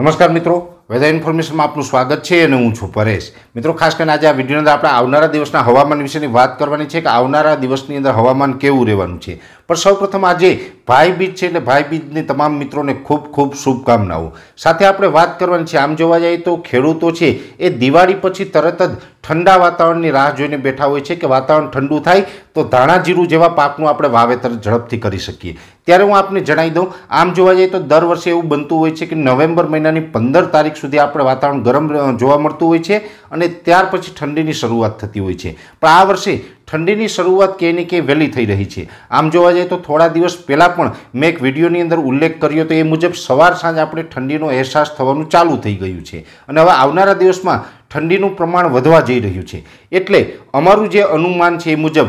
નમસ્કાર મિત્રો વેધર ઇન્ફોર્મેશનમાં આપનું સ્વાગત છે અને હું છું પરેશ મિત્રો ખાસ કરીને આજે આ વિડીયોની અંદર આપણે આવનારા દિવસના હવામાન વિશેની વાત કરવાની છે કે આવનારા દિવસની અંદર હવામાન કેવું રહેવાનું છે પણ સૌપ્રથમ આજે ભાઈ બીજ છે એટલે ભાઈ બીજની તમામ મિત્રોને ખૂબ ખૂબ શુભકામનાઓ સાથે આપણે વાત કરવાની છે આમ જોવા જઈએ તો ખેડૂતો છે એ દિવાળી પછી તરત જ ઠંડા વાતાવરણની રાહ જોઈને બેઠા હોય છે કે વાતાવરણ ઠંડુ થાય તો ધાણા જીરું જેવા પાકનું આપણે વાવેતર ઝડપથી કરી શકીએ ત્યારે હું આપને જણાવી દઉં આમ જોવા જઈએ તો દર વર્ષે એવું બનતું હોય છે કે નવેમ્બર મહિનાની પંદર તારીખ સુધી આપણે વાતાવરણ ગરમ જોવા મળતું હોય છે અને ત્યાર પછી ઠંડીની શરૂઆત થતી હોય છે પણ આ વર્ષે ઠંડીની શરૂઆત ક્યાંય ને કે વહેલી થઈ રહી છે આમ જોવા જઈએ તો થોડા દિવસ પહેલાં પણ મેં એક વિડીયોની અંદર ઉલ્લેખ કર્યો તો એ મુજબ સવાર સાંજ આપણે ઠંડીનો અહેસાસ થવાનું ચાલુ થઈ ગયું છે અને હવે આવનારા દિવસમાં ઠંડીનું પ્રમાણ વધવા જઈ રહ્યું છે એટલે અમારું જે અનુમાન છે એ મુજબ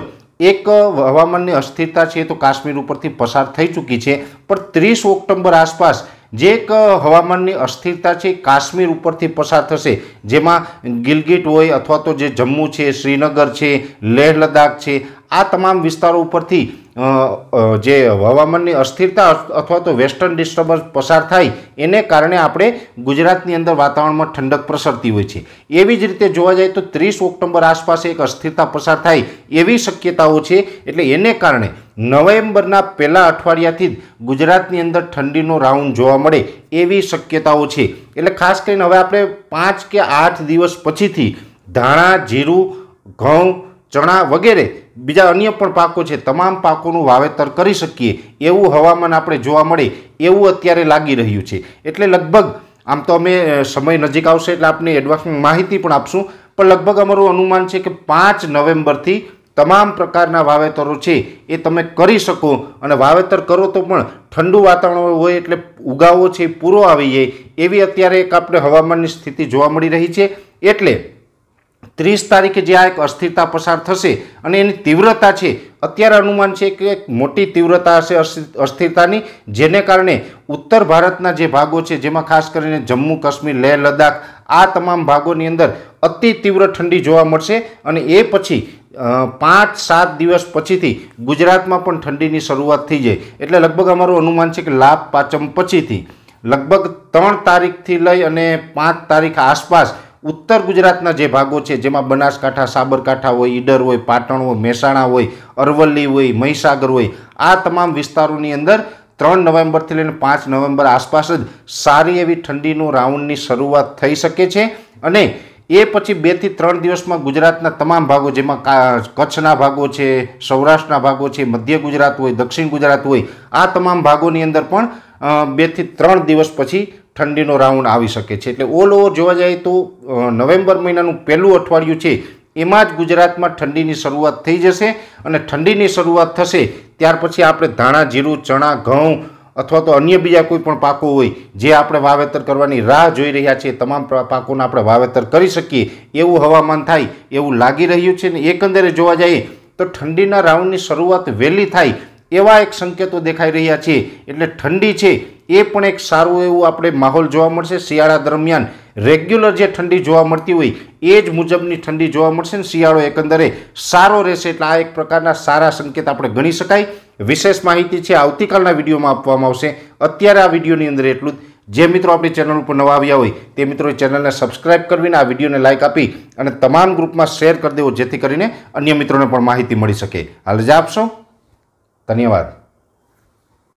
એક હવામાનની અસ્થિરતા છે એ તો કાશ્મીર ઉપરથી પસાર થઈ ચૂકી છે પણ ત્રીસ ઓક્ટોબર આસપાસ જે એક હવામાનની અસ્થિરતા છે કાશ્મીર ઉપરથી પસાર થશે જેમાં ગિલગિટ હોય અથવા તો જે જમ્મુ છે શ્રીનગર છે લેહ લદ્દાખ છે આ તમામ વિસ્તારો ઉપરથી જે હવામાનની અસ્થિરતા અથવા તો વેસ્ટર્ન ડિસ્ટર્બન્સ પસાર થાય એને કારણે આપણે ગુજરાતની અંદર વાતાવરણમાં ઠંડક પ્રસરતી હોય છે એવી જ રીતે જોવા જાય તો ત્રીસ ઓક્ટોબર આસપાસ એક અસ્થિરતા પસાર થાય એવી શક્યતાઓ છે એટલે એને કારણે નવેમ્બરના પહેલા અઠવાડિયાથી જ ગુજરાતની અંદર ઠંડીનો રાઉન્ડ જોવા મળે એવી શક્યતાઓ છે એટલે ખાસ કરીને હવે આપણે પાંચ કે આઠ દિવસ પછીથી ધાણા જીરું ઘઉં ચણા વગેરે બીજા અન્ય પણ પાકો છે તમામ પાકોનું વાવેતર કરી શકીએ એવું હવામાન આપણે જોવા મળે એવું અત્યારે લાગી રહ્યું છે એટલે લગભગ આમ તો અમે સમય નજીક આવશે એટલે આપને એડવાન્સમાં માહિતી પણ આપશું પણ લગભગ અમારું અનુમાન છે કે પાંચ નવેમ્બરથી તમામ પ્રકારના વાવેતરો છે એ તમે કરી શકો અને વાવેતર કરો તો પણ ઠંડુ વાતાવરણ હોય એટલે ઉગાવો છે પૂરો આવી જાય એવી અત્યારે એક આપણે હવામાનની સ્થિતિ જોવા મળી રહી છે એટલે ત્રીસ તારીખે જે આ એક અસ્થિરતા પસાર થશે અને એની તીવ્રતા છે અત્યારે અનુમાન છે કે એક મોટી તીવ્રતા હશે અસ્થિરતાની જેને કારણે ઉત્તર ભારતના જે ભાગો છે જેમાં ખાસ કરીને જમ્મુ કાશ્મીર લેહ લદ્દાખ આ તમામ ભાગોની અંદર અતિ તીવ્ર ઠંડી જોવા મળશે અને એ પછી પાંચ સાત દિવસ પછીથી ગુજરાતમાં પણ ઠંડીની શરૂઆત થઈ જાય એટલે લગભગ અમારું અનુમાન છે કે લાભ પાંચમ પછીથી લગભગ ત્રણ તારીખથી લઈ અને પાંચ તારીખ આસપાસ ઉત્તર ગુજરાતના જે ભાગો છે જેમાં બનાસકાંઠા સાબરકાંઠા હોય ઈડર હોય પાટણ હોય મહેસાણા હોય અરવલ્લી હોય મહીસાગર હોય આ તમામ વિસ્તારોની અંદર ત્રણ નવેમ્બરથી લઈને પાંચ નવેમ્બર આસપાસ જ સારી એવી ઠંડીનું રાઉન્ડની શરૂઆત થઈ શકે છે અને એ પછી બેથી ત્રણ દિવસમાં ગુજરાતના તમામ ભાગો જેમાં કચ્છના ભાગો છે સૌરાષ્ટ્રના ભાગો છે મધ્ય ગુજરાત હોય દક્ષિણ ગુજરાત હોય આ તમામ ભાગોની અંદર પણ બેથી ત્રણ દિવસ પછી ઠંડીનો રાઉન્ડ આવી શકે છે એટલે ઓલ ઓવર જોવા જઈએ તો નવેમ્બર મહિનાનું પહેલું અઠવાડિયું છે એમાં જ ગુજરાતમાં ઠંડીની શરૂઆત થઈ જશે અને ઠંડીની શરૂઆત થશે ત્યાર પછી આપણે ધાણા જીરું ચણા ઘઉં અથવા તો અન્ય બીજા કોઈ પણ પાકો હોય જે આપણે વાવેતર કરવાની રાહ જોઈ રહ્યા છીએ તમામ પાકોને આપણે વાવેતર કરી શકીએ એવું હવામાન થાય એવું લાગી રહ્યું છે ને એકંદરે જોવા જઈએ તો ઠંડીના રાઉન્ડની શરૂઆત વહેલી થાય એવા એક સંકેતો દેખાઈ રહ્યા છે એટલે ઠંડી છે એ પણ એક સારું એવું આપણે માહોલ જોવા મળશે શિયાળા દરમિયાન રેગ્યુલર જે ઠંડી જોવા મળતી હોય એ જ મુજબની ઠંડી જોવા મળશે ને શિયાળો એકંદરે સારો રહેશે એટલે આ એક પ્રકારના સારા સંકેત આપણે ગણી શકાય વિશેષ માહિતી છે આવતીકાલના વિડીયોમાં આપવામાં આવશે અત્યારે આ વિડીયોની અંદર એટલું જ જે મિત્રો આપણી ચેનલ ઉપર નવા આવ્યા હોય તે મિત્રો ચેનલને સબસ્ક્રાઇબ કરીને આ વિડીયોને લાઇક આપી અને તમામ ગ્રુપમાં શેર કરી દેવો જેથી કરીને અન્ય મિત્રોને પણ માહિતી મળી શકે હાલ રજા આપશો ધન્યવાદ